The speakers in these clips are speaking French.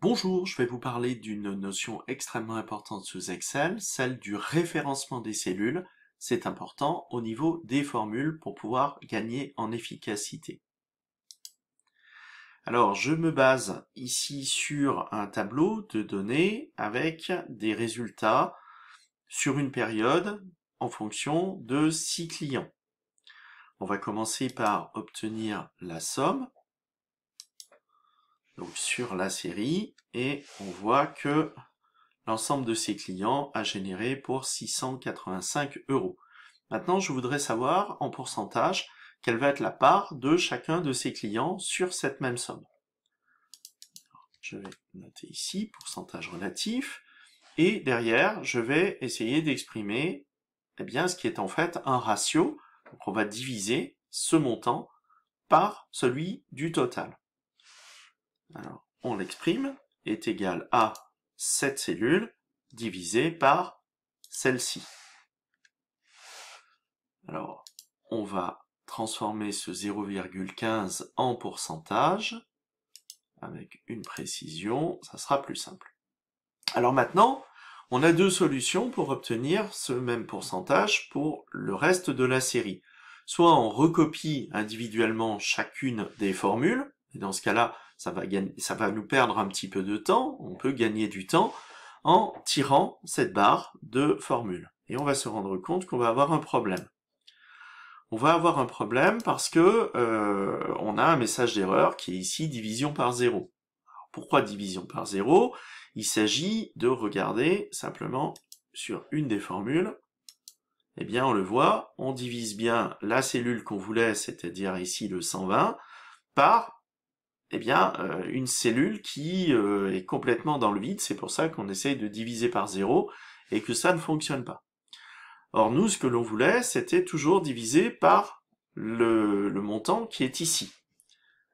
Bonjour, je vais vous parler d'une notion extrêmement importante sous Excel, celle du référencement des cellules. C'est important au niveau des formules pour pouvoir gagner en efficacité. Alors, je me base ici sur un tableau de données avec des résultats sur une période en fonction de six clients. On va commencer par obtenir la somme donc sur la série et on voit que l'ensemble de ces clients a généré pour 685 euros. Maintenant, je voudrais savoir en pourcentage quelle va être la part de chacun de ces clients sur cette même somme. Je vais noter ici pourcentage relatif et derrière, je vais essayer d'exprimer eh bien ce qui est en fait un ratio. Donc on va diviser ce montant par celui du total alors on l'exprime, est égal à cette cellule divisée par celle-ci. Alors, on va transformer ce 0,15 en pourcentage, avec une précision, ça sera plus simple. Alors maintenant, on a deux solutions pour obtenir ce même pourcentage pour le reste de la série. Soit on recopie individuellement chacune des formules, et dans ce cas-là, ça va, ça va nous perdre un petit peu de temps, on peut gagner du temps en tirant cette barre de formule. Et on va se rendre compte qu'on va avoir un problème. On va avoir un problème parce que euh, on a un message d'erreur qui est ici division par 0. pourquoi division par 0 Il s'agit de regarder simplement sur une des formules. Eh bien, on le voit, on divise bien la cellule qu'on voulait, c'est-à-dire ici le 120, par eh bien, euh, une cellule qui euh, est complètement dans le vide, c'est pour ça qu'on essaye de diviser par zéro, et que ça ne fonctionne pas. Or, nous, ce que l'on voulait, c'était toujours diviser par le, le, montant qui est ici.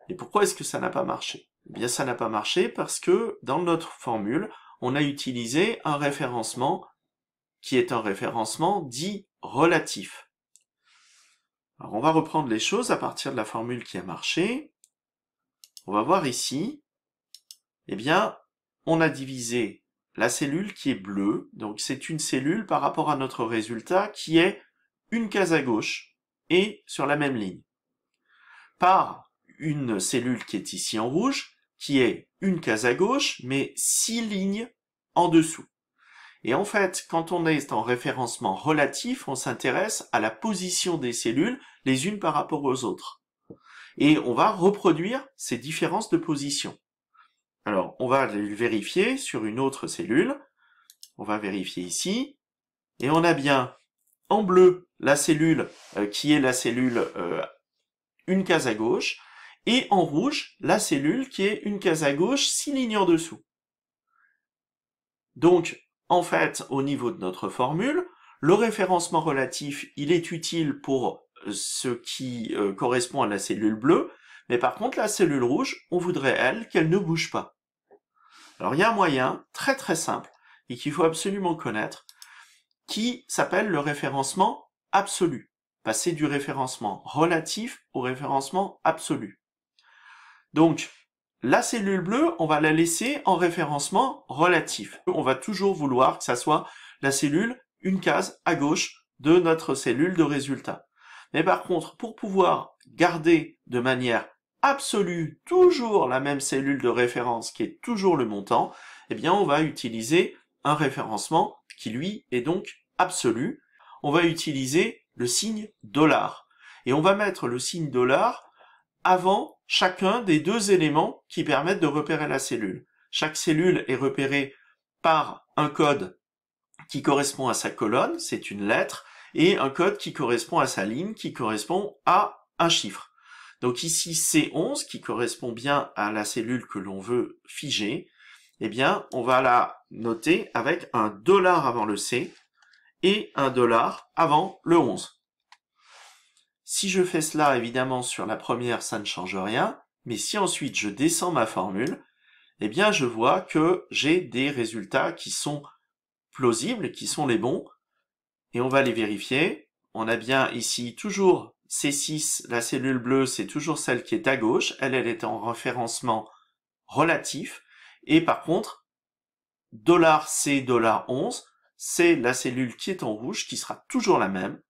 Et pourquoi est-ce que ça n'a pas marché Eh bien, ça n'a pas marché parce que, dans notre formule, on a utilisé un référencement qui est un référencement dit relatif. Alors, on va reprendre les choses à partir de la formule qui a marché on va voir ici, eh bien, on a divisé la cellule qui est bleue, donc c'est une cellule par rapport à notre résultat qui est une case à gauche et sur la même ligne, par une cellule qui est ici en rouge, qui est une case à gauche, mais six lignes en dessous. Et en fait, quand on est en référencement relatif, on s'intéresse à la position des cellules les unes par rapport aux autres et on va reproduire ces différences de position. Alors, on va le vérifier sur une autre cellule. On va vérifier ici. Et on a bien en bleu la cellule euh, qui est la cellule euh, une case à gauche, et en rouge la cellule qui est une case à gauche, six lignes en dessous. Donc, en fait, au niveau de notre formule, le référencement relatif, il est utile pour ce qui euh, correspond à la cellule bleue, mais par contre la cellule rouge, on voudrait elle qu'elle ne bouge pas. Alors il y a un moyen très très simple et qu'il faut absolument connaître, qui s'appelle le référencement absolu. Passer bah, du référencement relatif au référencement absolu. Donc, la cellule bleue, on va la laisser en référencement relatif. On va toujours vouloir que ça soit la cellule une case à gauche de notre cellule de résultat. Mais par contre, pour pouvoir garder de manière absolue toujours la même cellule de référence qui est toujours le montant, eh bien on va utiliser un référencement qui lui est donc absolu. On va utiliser le signe dollar. Et on va mettre le signe dollar avant chacun des deux éléments qui permettent de repérer la cellule. Chaque cellule est repérée par un code qui correspond à sa colonne, c'est une lettre, et un code qui correspond à sa ligne, qui correspond à un chiffre. Donc ici, C11, qui correspond bien à la cellule que l'on veut figer, eh bien, on va la noter avec un dollar avant le C et un dollar avant le 11. Si je fais cela, évidemment, sur la première, ça ne change rien, mais si ensuite je descends ma formule, eh bien, je vois que j'ai des résultats qui sont plausibles, qui sont les bons, et on va les vérifier. On a bien ici toujours C6, la cellule bleue, c'est toujours celle qui est à gauche. Elle, elle est en référencement relatif. Et par contre, $C$11, c'est la cellule qui est en rouge, qui sera toujours la même,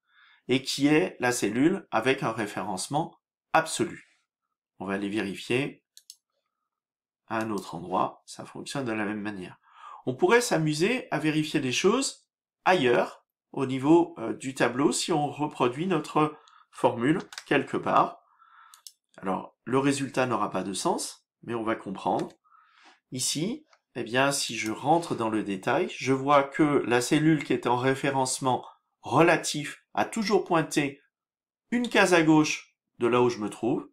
et qui est la cellule avec un référencement absolu. On va aller vérifier à un autre endroit, ça fonctionne de la même manière. On pourrait s'amuser à vérifier des choses ailleurs, au niveau euh, du tableau si on reproduit notre formule quelque part. Alors, le résultat n'aura pas de sens, mais on va comprendre. Ici, eh bien, si je rentre dans le détail, je vois que la cellule qui est en référencement relatif a toujours pointé une case à gauche de là où je me trouve.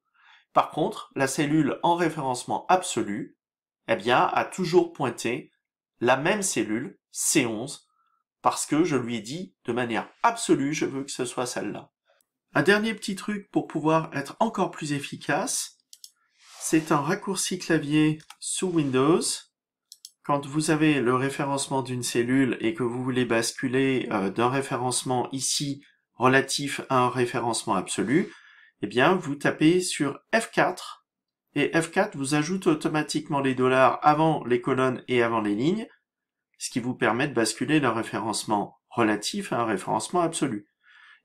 Par contre, la cellule en référencement absolu, eh bien, a toujours pointé la même cellule, C11, parce que je lui ai dit de manière absolue, je veux que ce soit celle-là. Un dernier petit truc pour pouvoir être encore plus efficace, c'est un raccourci clavier sous Windows. Quand vous avez le référencement d'une cellule et que vous voulez basculer euh, d'un référencement ici relatif à un référencement absolu, eh bien vous tapez sur F4 et F4 vous ajoute automatiquement les dollars avant les colonnes et avant les lignes ce qui vous permet de basculer d'un référencement relatif à un référencement absolu.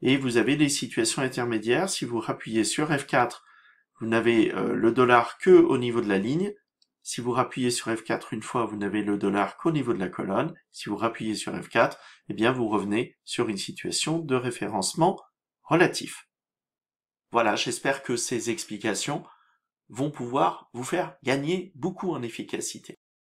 Et vous avez des situations intermédiaires si vous rappuyez sur F4 vous n'avez euh, le dollar que au niveau de la ligne. Si vous rappuyez sur F4 une fois, vous n'avez le dollar qu'au niveau de la colonne. Si vous rappuyez sur F4, eh bien, vous revenez sur une situation de référencement relatif. Voilà, j'espère que ces explications vont pouvoir vous faire gagner beaucoup en efficacité.